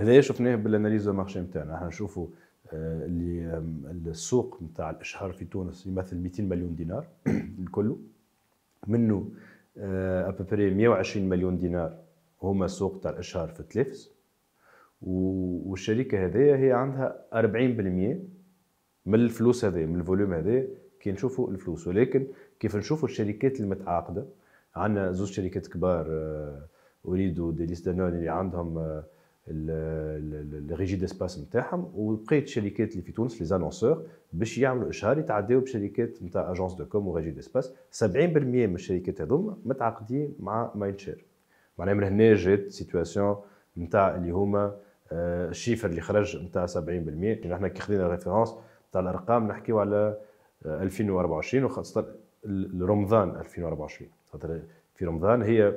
هذايا شفناه بالاناليز مارشي نتاعنا احنا نشوفوا آه، اللي السوق نتاع الاشهار في تونس يمثل 200 مليون دينار الكل منه ابري آه، 120 مليون دينار هما السوق تاع الاشهار في التلفز والشركه هذه هي عندها 40% من الفلوس هذه من الفوليوم هذه كي نشوفوا الفلوس ولكن كيف نشوفوا الشركات المتعاقده عندنا زوج شركات كبار آه، اريد وديليس دانون اللي عندهم الريجي سباس نتاعهم ولقيت الشركات اللي في تونس لي زانونسور باش يعملوا اشهار يتعداو بشركات نتاع اجونس دو كوم وريجي سباس 70% من الشركات هذوما متعاقدين مع مايند شير معناها من هنا جات سيتواسيون نتاع اللي هما آه، الشيفر اللي خرج نتاع 70% يعني احنا كي خذينا ريفيرونس نتاع الارقام نحكيو على 2024 آه، وخاصه رمضان 2024 خاطر في رمضان هي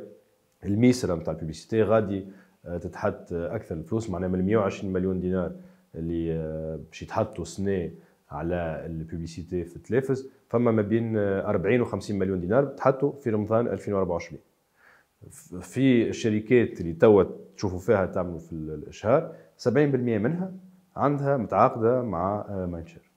الميسره نتاع الببليسيتي غادي آه، تتحط اكثر الفلوس معناها من 120 مليون دينار اللي آه، باش يتحطوا سنه على البوبليسيتي في التلفز فما ما بين 40 و 50 مليون دينار تحطوا في رمضان 2024 في الشركات اللي توا تشوفوا فيها تعملوا في الاشهار 70% منها عندها متعاقده مع آه، ماينشير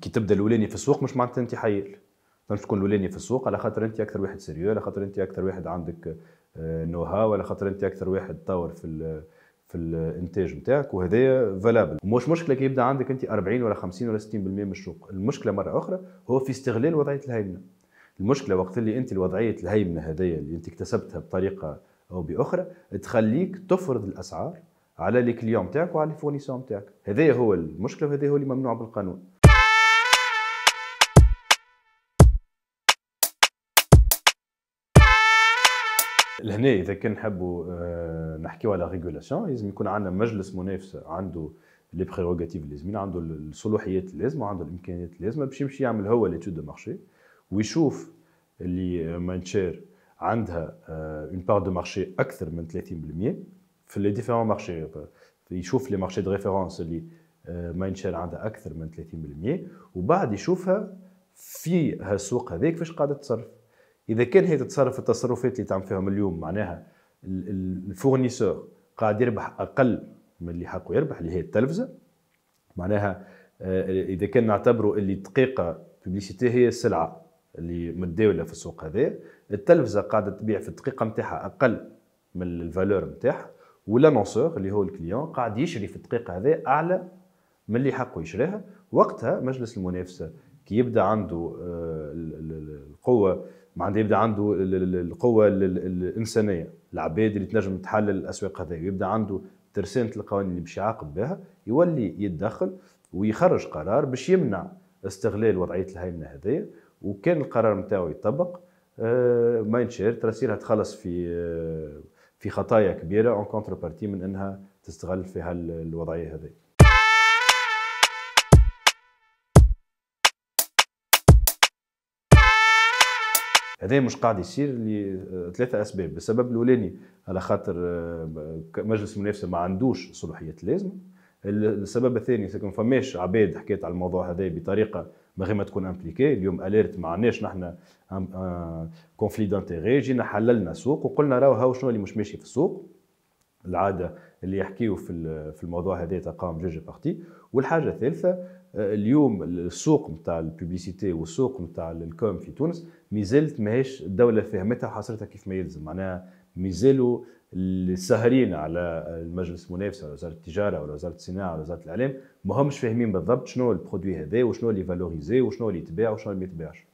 كي تبدا الاولاني في السوق مش معناتها انت حيال تنجمش طيب، تكون الاولاني في السوق على خاطر انت اكثر واحد سيريو على خاطر انت اكثر واحد عندك نو آه، هاو على خاطر انت اكثر واحد تطور في في الانتاج نتاعك وهذا فالابل مش مشكله كي يبدا عندك انت 40 ولا 50 ولا 60% من السوق المشكله مره اخرى هو في استغلال وضعيه الهيمنه المشكله وقت اللي انت الوضعيه الهيمنه هذيا اللي انت اكتسبتها بطريقه او باخرى تخليك تفرض الاسعار على لي كليون نتاعك وعلى الفونيسون نتاعك هذا هو المشكله وهذا هو اللي ممنوع بالقانون لهنا اذا كان نحبوا آه، نحكيو على ريغولاسيون لازم يكون عندنا مجلس منافسه عنده لي بريروغاتيف لازمين عنده الصلاحيات اللازمه عنده الامكانيات اللازمه باش يمشي يعمل هو ليتود دو مارشي ويشوف اللي مانشير عندها اون بار دو مارشي اكثر من 30% في لي ديفيرون مارشي يشوف لي مارشي دو ريفيرونس اللي آه، ماينشير عندها اكثر من 30% وبعد يشوفها في هالسوق هذاك فاش قاعده تصرف اذا كان هي تتصرف التصرفات اللي تعمل فيهم اليوم معناها الفورنيسور قاعد يربح اقل من اللي حقه يربح اللي هي التلفزه معناها آه، اذا كان نعتبروا اللي دقيقه بيبليسيتي هي السلعه اللي متداوله في السوق هذا التلفزه قاعده تبيع في الدقيقه نتاعها اقل من الفالور نتاعها والانونسور اللي هو الكليون قاعد يشري في الدقيقه هذا اعلى من اللي حقه يشريها وقتها مجلس المنافسه كي يبدا عنده آه، القوه معناتها يبدا عنده القوه الانسانيه العباد اللي تنجم تحلل الاسواق هذه ويبدا عنده ترسانه القوانين اللي باش يعاقب بها يولي يتدخل ويخرج قرار باش يمنع استغلال وضعيه الهيمنه هذه وكان القرار نتاعو يطبق آه، ما ينشر تراسيلها تخلص في آه، في خطايا كبيره اون كونتر بارتي من انها تستغل في هالوضعيه هذه هذا مش قاعد يصير لثلاثه آه، اسباب السبب الاولاني على خاطر آه، مجلس المنافسه ما عندوش الصلاحيات اللازمه السبب الثاني سكن فماش عباد حكيت على الموضوع هذا بطريقه من غير ما تكون امبليكي اليوم اليرت ما عندناش نحن كونفلي دانتيغي آه، جينا حللنا سوق وقلنا راهو شنو اللي مش ماشي في السوق العاده اللي يحكيو في في الموضوع هذا تقام جوج بارتي والحاجه الثالثه اليوم السوق نتاع الببليسيتي والسوق نتاع الكوم في تونس مازالت ماهيش الدوله فهمتها وحصرتها كيف ما يلزم معناها مازالوا الساهرين على المجلس المنافسه ولا وزاره التجاره ولا وزاره الصناعه ولا وزاره الاعلام ما همش فاهمين بالضبط شنو البرودوي هذا وشنو اللي فالوريزي وشنو اللي يتباع وشنو اللي ما يتباعش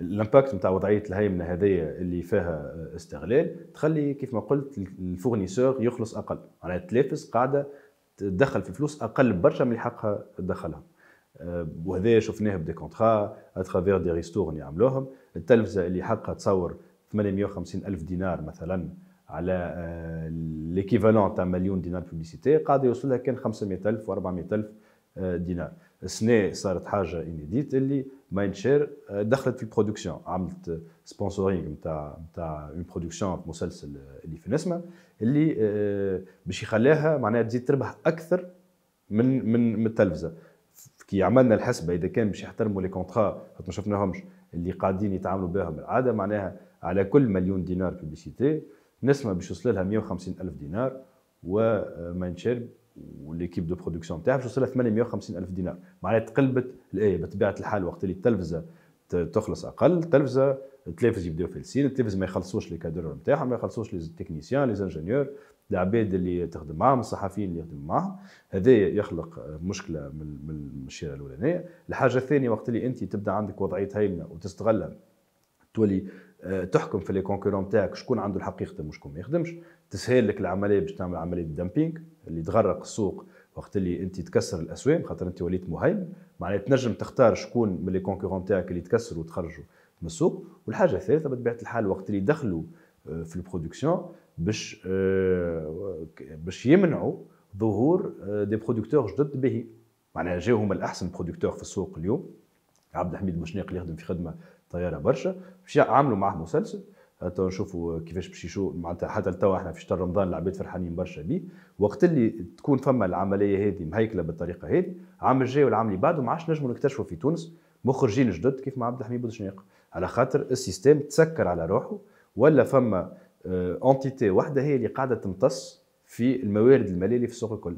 الامباكت نتاع وضعيه الهيمنه هذيا اللي فيها استغلال تخلي كيف ما قلت الفورنيسور يخلص اقل على التلافس قاعده تدخل في فلوس اقل برشا من اللي حقها تدخلها وهذا شفناه بدي كونترا اترافير دي اللي يعملوهم التلفزه اللي حقها تصور 850 الف دينار مثلا على ليكيفالون تاع مليون دينار بوبليسيتي قاعده يوصلها كان 500 الف و 400 الف آه، دينار السنه صارت حاجه انيديت اللي ماين شير آه، دخلت في برودكسيون عملت سبونسورينغ نتاع نتاع اون برودكسيون في مسلسل آه، اللي في نسمه اللي باش يخليها معناها تزيد تربح اكثر من من من التلفزه كي عملنا الحسبه اذا كان باش يحترموا لي كونترا خاطر ما شفناهمش اللي قاعدين يتعاملوا بها بالعاده معناها على كل مليون دينار بوبليسيتي نسمه باش يوصل لها 150 الف دينار وماين شير والليكيب دو برودكسيون تاعها باش توصل 850 الف دينار معناها تقلبت الايه بطبيعه الحال وقت اللي التلفزه تخلص اقل التلفزه التلفزه يبداو السين التلفز ما يخلصوش لي كادور نتاعهم ما يخلصوش لي تكنيسيان لي انجينيور العباد اللي تخدم معاهم الصحفيين اللي يخدم معاهم هذا يخلق مشكله من الشيره الاولانيه الحاجه الثانيه وقت اللي انت تبدا عندك وضعيه هيمنه وتستغلها تولي آه، تحكم في لي كونكورون تاعك شكون عنده الحق يخدم وشكون ما يخدمش تسهل لك العمليه باش تعمل عمليه الدامبينغ اللي تغرق السوق وقت اللي انت تكسر الاسواق خاطر انت وليت مهيمن معناها تنجم تختار شكون من لي كونكورون تاعك اللي تكسروا وتخرجوا من السوق والحاجه الثالثه بطبيعه الحال وقت اللي دخلوا آه، في البرودكسيون باش آه، باش يمنعوا ظهور دي برودكتور جدد به معناها جاو هما الاحسن برودكتور في السوق اليوم عبد الحميد مشنيق اللي يخدم في خدمه طياره برشا باش عملوا معاه مسلسل تو نشوفوا كيفاش باش يشو معناتها حتى لتوا احنا في شهر رمضان العباد فرحانين برشا بيه وقت اللي تكون فما العمليه هذه مهيكله بالطريقه هذه العام الجاي والعام اللي بعده ما عادش نجموا نكتشفوا في تونس مخرجين جدد كيف ما عبد الحميد بوشنيق على خاطر السيستم تسكر على روحه ولا فما اونتيتي آه، واحده هي اللي قاعده تمتص في الموارد الماليه اللي في السوق الكل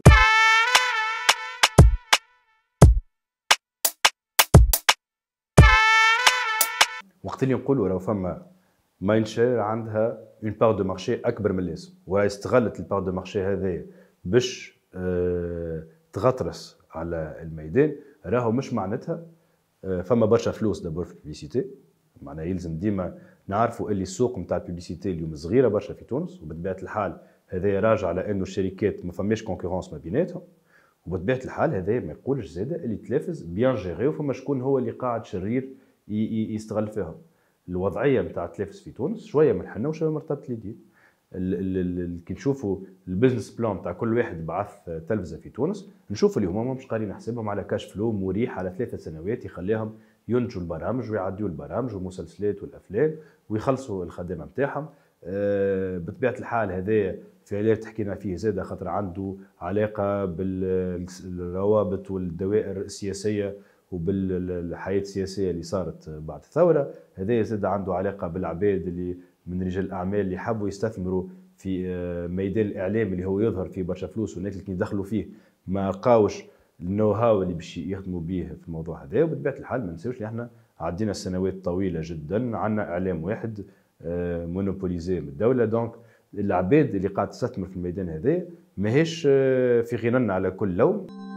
وقت اللي نقولوا لو فما ماين شير عندها اون بار دو مارشي اكبر من اللازم وهي استغلت البار دو مارشي هذايا باش آه، تغطرس على الميدان راهو مش معناتها آه، فما برشا فلوس دابور في البيبيسيتي معناها يلزم ديما نعرفوا اللي السوق نتاع البيبيسيتي اليوم صغيره برشا في تونس وبطبيعه الحال هذا راجع على انه الشركات ما فماش كونكورونس ما بيناتهم وبطبيعه الحال هذا ما يقولش زاده اللي تلافز بيان جيري وفما شكون هو اللي قاعد شرير يستغل فيها الوضعيه نتاع تلافس في تونس شويه من حنا وشويه مرتبطه مرتبط كي نشوفوا البزنس بلان تاع كل واحد بعث تلفزه في تونس نشوفوا اللي هما مش قارين حسابهم على كاش فلو مريح على ثلاثه سنوات يخليهم ينتجوا البرامج ويعديوا البرامج والمسلسلات والافلام ويخلصوا الخدمه نتاعهم أه بطبيعه الحال هذايا في علاج تحكينا فيه زاد خاطر عنده علاقه بالروابط والدوائر السياسيه وبالحياه السياسيه اللي صارت بعد الثوره هذا زاد عنده علاقه بالعباد اللي من رجال الاعمال اللي حبوا يستثمروا في آه، ميدان الاعلام اللي هو يظهر فيه برشا فلوس والناس اللي يدخلوا فيه ما لقاوش النو هاو اللي باش يخدموا به في الموضوع هذا وبطبيعه الحال ما نساوش اللي احنا عدينا سنوات طويله جدا عندنا اعلام واحد مونوبوليزي آه، من الدوله دونك العباد اللي قاعد تستثمر في الميدان هذا ماهيش آه، في غنى على كل لون